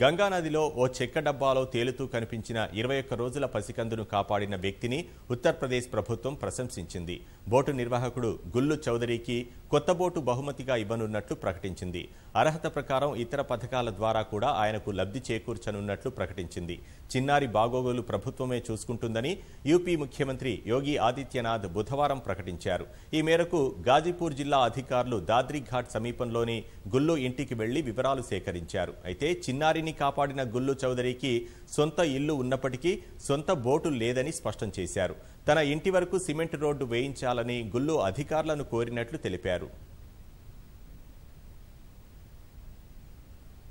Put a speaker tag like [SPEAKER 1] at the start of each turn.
[SPEAKER 1] గంగానదిలో ఓ చెక్క డబ్బాలో తేలుతూ కనిపించిన ఇరవై ఒక్క రోజుల పసికందును కాపాడిన వ్యక్తిని ఉత్తరప్రదేశ్ ప్రభుత్వం ప్రశంసించింది బోటు నిర్వాహకుడు గుల్లు చౌదరికి కొత్త బోటు బహుమతిగా ఇవ్వనున్నట్లు ప్రకటించింది అర్హత ప్రకారం ఇతర పథకాల ద్వారా కూడా ఆయనకు లబ్ధి చేకూర్చనున్నట్లు ప్రకటించింది చిన్నారి బాగోగులు ప్రభుత్వమే చూసుకుంటుందని యూపీ ముఖ్యమంత్రి యోగి ఆదిత్యనాథ్ బుధవారం ప్రకటించారు ఈ మేరకు గాజీపూర్ జిల్లా అధికారులు దాద్రిఘాట్ సమీపంలోని గుల్లు ఇంటికి వెళ్లి వివరాలు సేకరించారు అయితే చిన్నారిని కాపాడిన గుల్లు చౌదరికి సొంత ఇల్లు ఉన్నప్పటికీ సొంత బోటు లేదని స్పష్టం చేశారు తన ఇంటి వరకు సిమెంట్ రోడ్డు వేయించాలని గుల్లు అధికారులను కోరినట్లు తెలిపారు